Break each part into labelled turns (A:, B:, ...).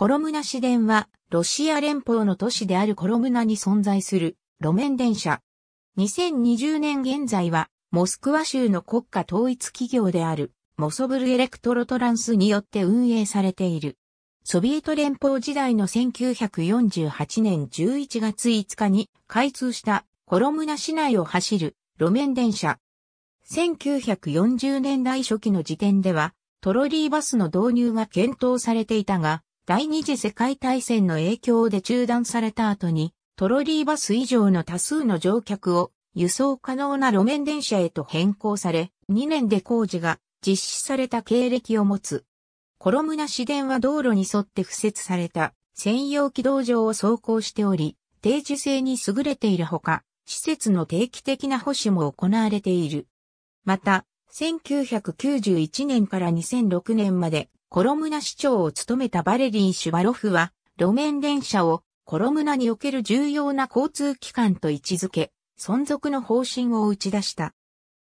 A: コロムナ市電は、ロシア連邦の都市であるコロムナに存在する路面電車。2020年現在は、モスクワ州の国家統一企業である、モソブルエレクトロトランスによって運営されている。ソビエト連邦時代の1948年11月5日に開通したコロムナ市内を走る路面電車。1940年代初期の時点ではトロリーバスの導入が検討されていたが、第二次世界大戦の影響で中断された後に、トロリーバス以上の多数の乗客を輸送可能な路面電車へと変更され、2年で工事が実施された経歴を持つ。コロムナ市電は道路に沿って付設された専用軌道上を走行しており、定時制に優れているほか、施設の定期的な保守も行われている。また、1991年から2006年までコロムナ市長を務めたバレリー・シュバロフは、路面電車をコロムナにおける重要な交通機関と位置づけ、存続の方針を打ち出した。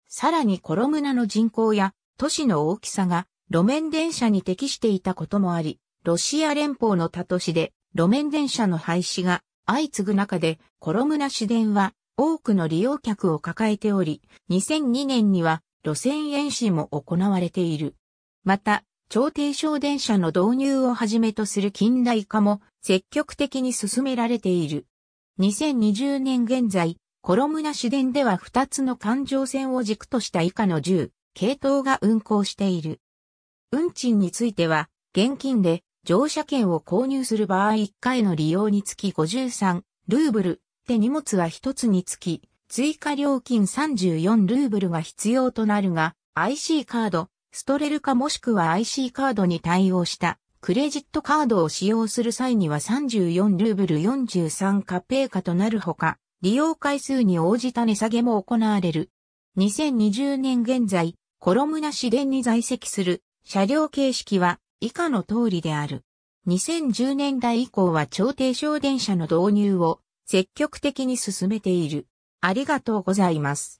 A: さらにコロムナの人口や都市の大きさが路面電車に適していたこともあり、ロシア連邦の他都市で路面電車の廃止が相次ぐ中でコロムナ市電は多くの利用客を抱えており、2002年には路線延伸も行われている。また、超低床電車の導入をはじめとする近代化も積極的に進められている。2020年現在、コロムナ市電では2つの環状線を軸とした以下の10、系統が運行している。運賃については、現金で乗車券を購入する場合1回の利用につき53ルーブルで荷物は1つにつき追加料金34ルーブルが必要となるが IC カードストレルかもしくは IC カードに対応したクレジットカードを使用する際には34ルーブル43カペーカとなるほか、利用回数に応じた値下げも行われる。2020年現在、コロムナ市電に在籍する車両形式は以下の通りである。2010年代以降は超低省電車の導入を積極的に進めている。ありがとうございます。